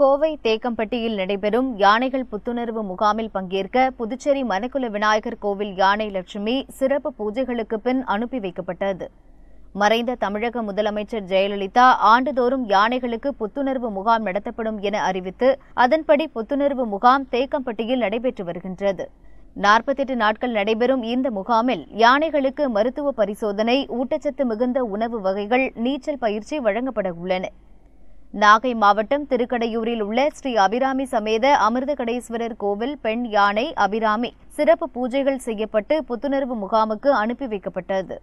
கோவை தேக்கம்பட்டியில் நடைபெறும் யானைகள் புத்துணர்வு முகாமில் பங்கேற்க புதுச்சேரி மணக்குல விநாயகர் கோவில் யானை லட்சுமி சிறப்பு பூஜைகளுக்கு பின் அனுப்பி வைக்கப்பட்டது மறைந்த தமிழக முதலமைச்சர் ஜெயலலிதா ஆண்டுதோறும் யானைகளுக்கு புத்துணர்வு முகாம் நடத்தப்படும் என அறிவித்து அதன்படி புத்துணர்வு முகாம் தேக்கம்பட்டியில் நடைபெற்று வருகின்றது நாற்பத்தெட்டு நாட்கள் நடைபெறும் இந்த முகாமில் யானைகளுக்கு மருத்துவ பரிசோதனை ஊட்டச்சத்து மிகுந்த உணவு வகைகள் நீச்சல் பயிற்சி வழங்கப்பட உள்ளன நாகை மாவட்டம் திருக்கடையூரில் உள்ள ஸ்ரீ அபிராமி சமேத அமிர்தகடேஸ்வரர் கோவில் பெண் யானை அபிராமி சிறப்பு பூஜைகள் செய்யப்பட்டு புத்துணர்வு முகாமுக்கு அனுப்பி வைக்கப்பட்டது